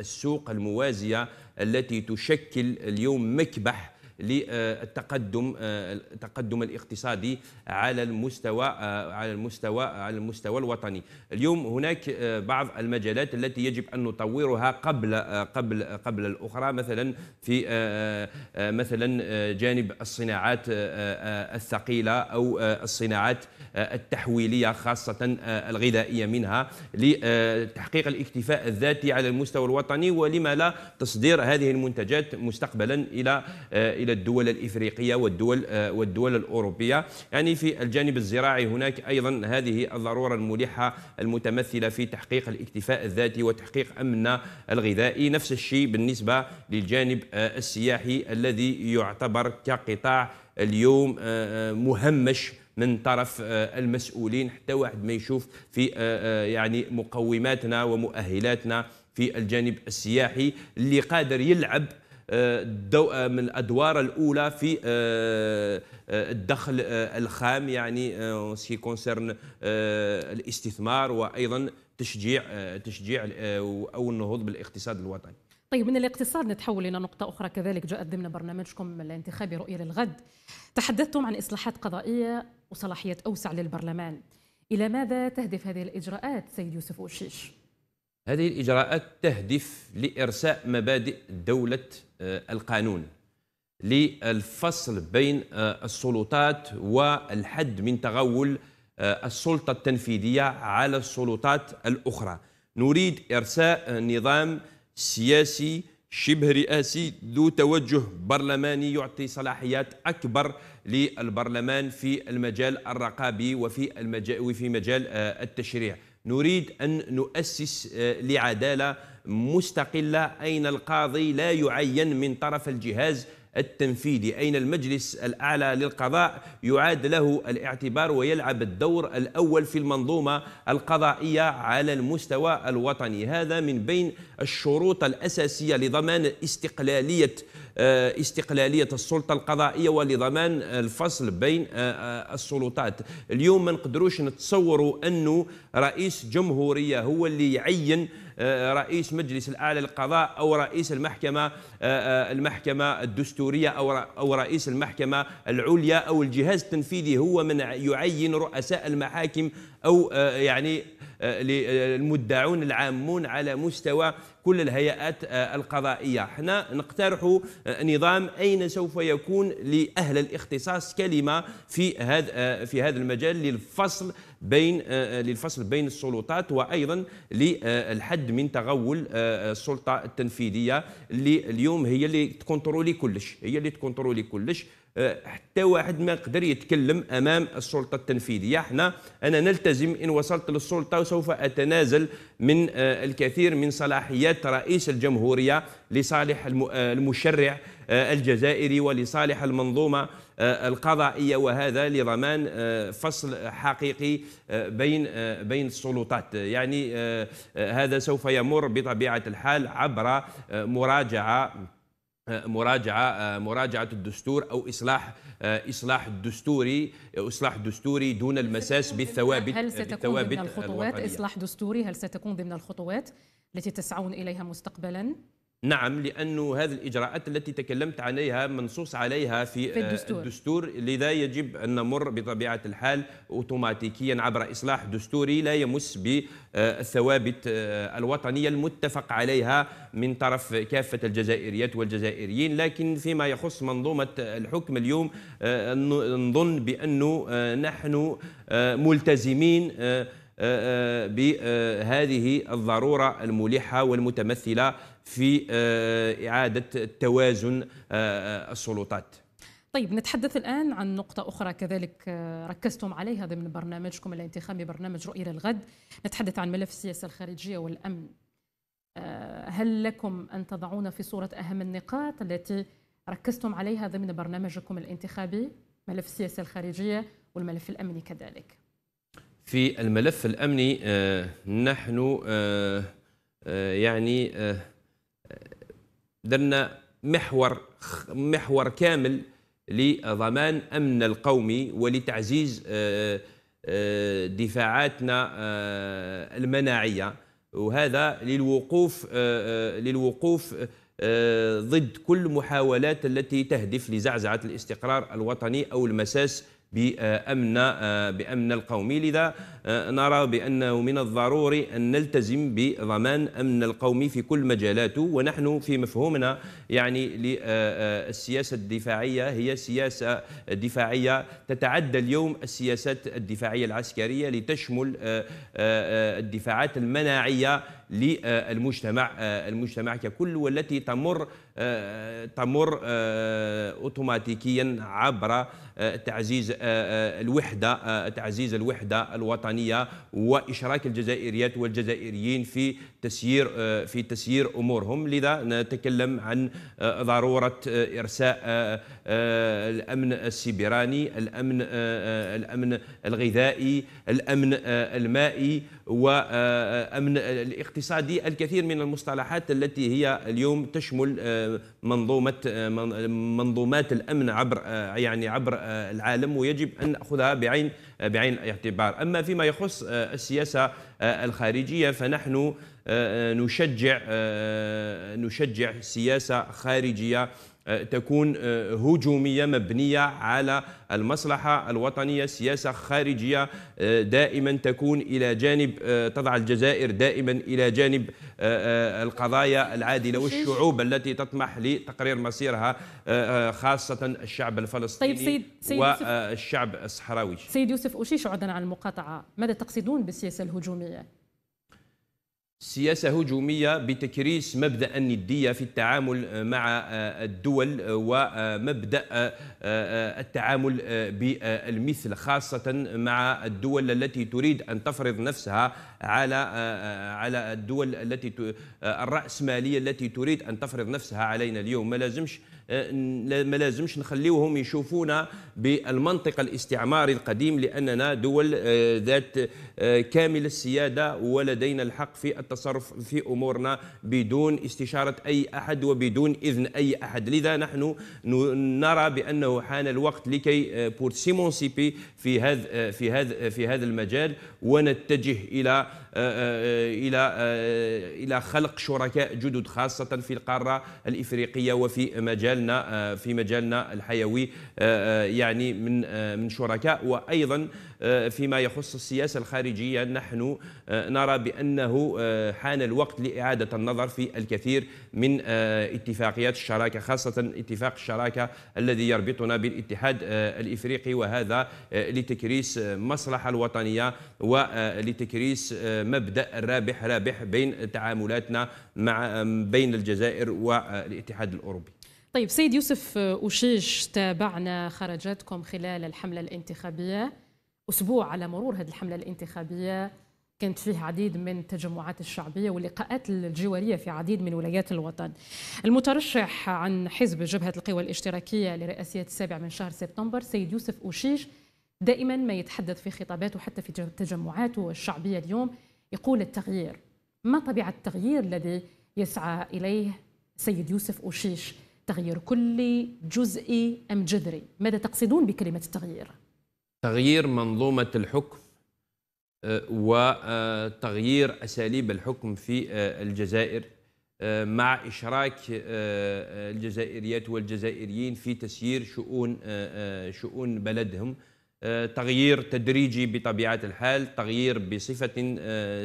السوق الموازية التي تشكل اليوم مكبح للتقدم آه، التقدم الاقتصادي على المستوى آه، على المستوى على المستوى الوطني اليوم هناك آه، بعض المجالات التي يجب ان نطورها قبل قبل قبل الاخرى مثلا في مثلا جانب الصناعات الثقيله او الصناعات التحويليه خاصه الغذائيه منها لتحقيق الاكتفاء الذاتي على المستوى الوطني ولما لا تصدير هذه المنتجات مستقبلا الى إلى الدول الإفريقية والدول آه، والدول الأوروبية يعني في الجانب الزراعي هناك أيضا هذه الضرورة الملحة المتمثلة في تحقيق الاكتفاء الذاتي وتحقيق أمننا الغذائي نفس الشيء بالنسبة للجانب آه، السياحي الذي يعتبر كقطاع اليوم آه، مهمش من طرف المسؤولين حتى واحد ما يشوف في يعني مقوماتنا ومؤهلاتنا في الجانب السياحي اللي قادر يلعب آه، آه، من الادوار الاولى في آه، الدخل الخام يعني سي كونسيرن الاستثمار وايضا تشجيع تشجيع او النهوض بالاقتصاد الوطني طيب من الاقتصاد نتحول إلى نقطة أخرى كذلك جاءت ضمن برنامجكم الانتخابي رؤية للغد تحدثتم عن إصلاحات قضائية وصلاحيات أوسع للبرلمان إلى ماذا تهدف هذه الإجراءات سيد يوسف أوشيش؟ هذه الإجراءات تهدف لإرساء مبادئ دولة آه، القانون للفصل بين آه، السلطات والحد من تغول آه، السلطة التنفيذية على السلطات الأخرى نريد إرساء نظام سياسي شبه رئاسي ذو توجه برلماني يعطي صلاحيات أكبر للبرلمان في المجال الرقابي وفي, المجال وفي مجال التشريع نريد أن نؤسس آه، لعدالة مستقلة أين القاضي لا يعين من طرف الجهاز التنفيذي أين المجلس الأعلى للقضاء يعاد له الاعتبار ويلعب الدور الأول في المنظومة القضائية على المستوى الوطني هذا من بين الشروط الأساسية لضمان استقلالية آه، استقلالية السلطة القضائية ولضمان الفصل بين آه، آه، السلطات اليوم ما نقدروش نتصوروا أنه رئيس جمهورية هو اللي يعين آه، آه، رئيس مجلس الاعلى للقضاء او رئيس المحكمه آه، المحكمه الدستوريه او او رئيس المحكمه العليا او الجهاز التنفيذي هو من يعين رؤساء المحاكم او يعني للمدعون العامون على مستوى كل الهيئات القضائية احنا نقترح نظام أين سوف يكون لأهل الاختصاص كلمة في هذا في هذا المجال للفصل بين آه، آه، للفصل بين السلطات وايضا للحد من تغول آه، السلطه التنفيذيه اللي اليوم هي اللي تكونترولي كلش هي اللي تكونترولي كلش حتى واحد ما يقدر يتكلم امام السلطه التنفيذيه احنا انا نلتزم ان وصلت للسلطه وسوف اتنازل من الكثير من صلاحيات رئيس الجمهوريه لصالح المشرع آه، الجزائري ولصالح المنظومة آه، القضائية وهذا لضمان آه، فصل حقيقي بين بين السلطات يعني هذا سوف يمر بطبيعة الحال عبر مراجعة مراجعه مراجعه الدستور او اصلاح اصلاح دستوري اصلاح دستوري دون المساس بالثوابت هل ستكون ضمن الخطوات الوطنية. اصلاح دستوري هل ستكون ضمن الخطوات التي تسعون اليها مستقبلا؟ نعم لأنه هذه الإجراءات التي تكلمت عليها منصوص عليها في, في آه، الدستور. الدستور لذا يجب أن نمر بطبيعة الحال أوتوماتيكيا عبر إصلاح دستوري لا يمس بالثوابت آه، الوطنية المتفق عليها من طرف كافة الجزائريات والجزائريين لكن فيما يخص منظومة الحكم اليوم آه، نظن بأنه نحن ملتزمين بهذه الضرورة الملحة والمتمثلة في آه، إعادة توازن آه، السلطات طيب نتحدث الآن عن نقطة أخرى كذلك آه، ركزتم عليها ضمن برنامجكم الانتخابي برنامج رؤية للغد نتحدث عن ملف السياسة الخارجية والأمن هل لكم أن تضعون في صورة أهم النقاط التي ركزتم عليها ضمن برنامجكم الانتخابي ملف السياسة الخارجية والملف الأمني كذلك في الملف الأمني نحن يعني درنا محور محور كامل لضمان امن القومي ولتعزيز آه، آه، دفاعاتنا آه، المناعيه وهذا للوقوف للوقوف ضد كل محاولات التي تهدف لزعزعه الاستقرار الوطني او المساس بأمن بأمن القومي لذا آه، نرى بأنه من الضروري أن نلتزم بضمان أمن القومي في كل مجالاته ونحن في مفهومنا يعني للسياسة آه، آه، الدفاعية هي سياسة دفاعية تتعدى اليوم السياسات الدفاعية العسكرية لتشمل الدفاعات المناعية للمجتمع آه، المجتمع ككل والتي تمر آه، تمر آه، اوتوماتيكيا عبر تعزيز الوحده تعزيز الوحده الوطنيه واشراك الجزائريات والجزائريين في تسيير آه، في تسيير امورهم لذا نتكلم عن آه، ضروره آه، ارساء الامن السيبراني الامن الامن الغذائي الامن المائي وامن الاقتصادي الكثير من المصطلحات التي هي اليوم تشمل منظومه منظومات الامن عبر يعني عبر العالم ويجب ان ناخذها بعين بعين الاعتبار اما فيما يخص السياسه الخارجيه فنحن آه، آه، نشجع آه، نشجع سياسه خارجيه تكون هجوميه مبنيه على المصلحه الوطنيه، سياسه خارجيه دائما تكون الى جانب تضع الجزائر دائما الى جانب القضايا العادله والشعوب التي تطمح لتقرير مصيرها خاصه الشعب الفلسطيني طيب سيد سيد والشعب الصحراوي. سيد يوسف اوشيش عدنا عن المقاطعه، ماذا تقصدون بالسياسه الهجوميه؟ سياسة هجومية بتكريس مبدأ الندية في التعامل آه، مع آه، الدول آه، ومبدأ التعامل بالمثل خاصة مع الدول التي تريد أن تفرض نفسها على على الدول التي الرأسمالية التي تريد أن تفرض نفسها علينا اليوم ما لازمش ما لازمش نخليوهم يشوفونا بالمنطق الاستعماري القديم لاننا دول ذات كامل السياده ولدينا الحق في التصرف في امورنا بدون استشاره اي احد وبدون اذن اي احد لذا نحن نرى بانه حان الوقت لكي بور آه، سيمونسيبي في هذا آه، في هذا آه، في هذا المجال ونتجه الى الى الى خلق شركاء جدد خاصه في القاره الافريقيه وفي مجالنا في مجالنا الحيوي يعني من من شركاء وايضا آه، فيما يخص السياسة الخارجية نحن آه، نرى بأنه آه، حان الوقت لإعادة النظر في الكثير من اتفاقيات الشراكة خاصة اتفاق الشراكة الذي يربطنا بالاتحاد الإفريقي وهذا لتكريس مصلحة الوطنية ولتكريس مبدأ الرابح رابح بين تعاملاتنا مع بين الجزائر والاتحاد الأوروبي طيب سيد يوسف أشيش تابعنا خرجاتكم خلال الحملة الانتخابية اسبوع على مرور هذه الحمله الانتخابيه كانت فيه عديد من التجمعات الشعبية واللقاءات الجوارية في عديد من ولايات الوطن المترشح عن حزب جبهة القوى الاشتراكية لرئاسية السابع من شهر سبتمبر سيد يوسف أوشيش دائما ما يتحدث في خطاباته حتى في تجمعاته الشعبية اليوم يقول التغيير ما طبيعة التغيير الذي يسعى إليه سيد يوسف أوشيش تغيير كلي جزئي أم جذري ماذا تقصدون بكلمة التغيير؟ تغيير منظومة الحكم آه، وتغيير آه، أساليب الحكم في آه، الجزائر مع إشراك الجزائريات والجزائريين في تسيير شؤون شؤون بلدهم تغيير تدريجي بطبيعة الحال تغيير بصفة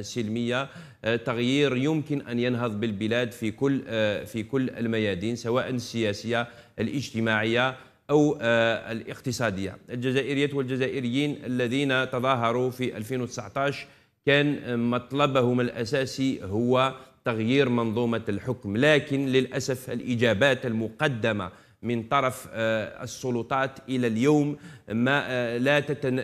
سلمية تغيير يمكن أن ينهض بالبلاد في كل في كل الميادين سواء السياسية الاجتماعية أو آه، الاقتصادية الجزائريات والجزائريين الذين تظاهروا في 2019 كان مطلبهم الأساسي هو تغيير منظومة الحكم لكن للأسف الإجابات المقدمة من طرف آه، السلطات الى اليوم ما آه، لا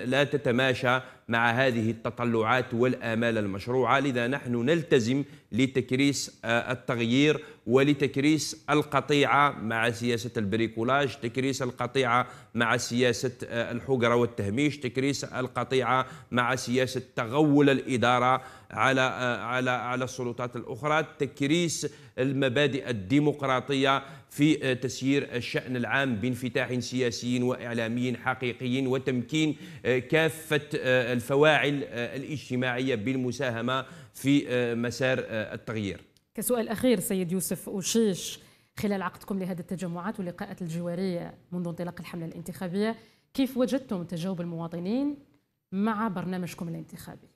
لا تتماشى مع هذه التطلعات والامال المشروعه لذا نحن نلتزم لتكريس آه، التغيير ولتكريس القطيعه مع سياسه البريكولاج تكريس القطيعه مع سياسه الحجره والتهميش تكريس القطيعه مع سياسه تغول الاداره على على على السلطات الاخرى تكريس المبادئ الديمقراطيه في آه، تسيير الشأن العام بانفتاح سياسي وإعلامي حقيقي وتمكين آه، كافة آه، الفواعل الاجتماعية بالمساهمة في مسار التغيير كسؤال أخير سيد يوسف أوشيش خلال عقدكم لهذه التجمعات واللقاءات الجوارية منذ انطلاق الحملة الانتخابية كيف وجدتم تجاوب المواطنين مع برنامجكم الانتخابي؟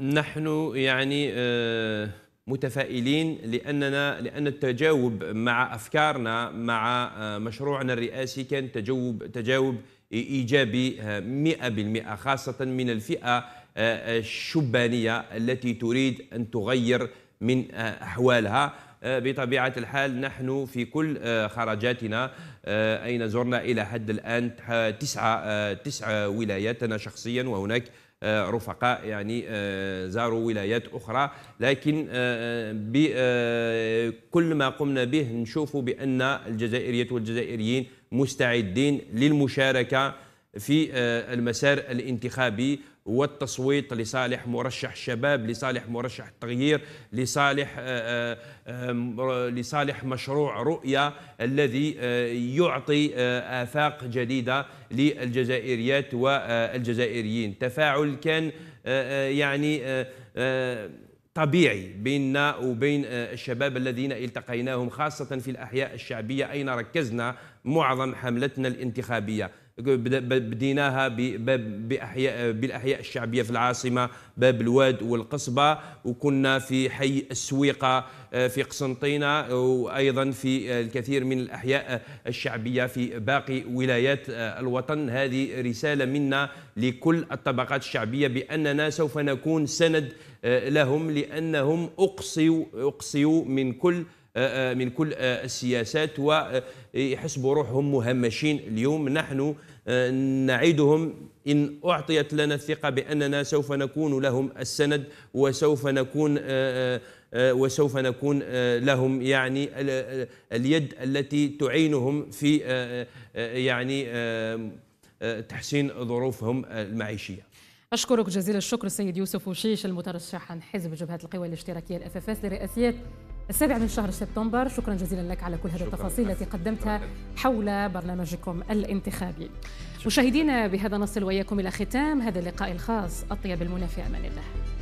نحن يعني آه متفائلين لاننا لان التجاوب مع افكارنا مع آه، مشروعنا الرئاسي كان تجاوب تجاوب ايجابي 100% آه، خاصه من الفئه آه، الشبانيه التي تريد ان تغير من احوالها بطبيعه الحال نحن في كل خرجاتنا اين زرنا الى حد الان تسعه تسعه ولايات انا شخصيا وهناك آه، رفقاء يعني آه، زاروا ولايات أخرى لكن آه، بكل ما قمنا به نشوفوا بأن الجزائريات والجزائريين مستعدين للمشاركة في المسار الانتخابي والتصويت لصالح مرشح الشباب لصالح مرشح التغيير لصالح آه، آه، لصالح مشروع رؤية الذي آه، يعطي آفاق جديدة للجزائريات والجزائريين تفاعل كان يعني طبيعي بيننا وبين الشباب الذين التقيناهم خاصة في الأحياء الشعبية أين ركزنا معظم حملتنا الانتخابية بديناها بأحياء بالاحياء الشعبيه في العاصمه باب الواد والقصبه وكنا في حي السويقه آه، في قسنطينه وايضا في آه، الكثير من الاحياء الشعبيه في باقي ولايات آه، الوطن هذه رساله منا لكل الطبقات الشعبيه باننا سوف نكون سند لهم لانهم اقصوا اقصوا من كل آه، آه، من كل آه، السياسات ويحس روحهم مهمشين اليوم نحن نعيدهم إن أعطيت لنا الثقة بأننا سوف نكون لهم السند وسوف نكون وسوف نكون لهم يعني اليد التي تعينهم في يعني تحسين ظروفهم المعيشيه أشكرك جزيل الشكر سيد يوسف وشيش المترشح عن حزب جبهة القوى الاشتراكية الاف لرئاسيات السابع من شهر سبتمبر شكرا جزيلا لك على كل هذه التفاصيل التي قدمتها حول برنامجكم الانتخابي مشاهدينا بهذا نصل واياكم الى ختام هذا اللقاء الخاص اطيب المنى في امان الله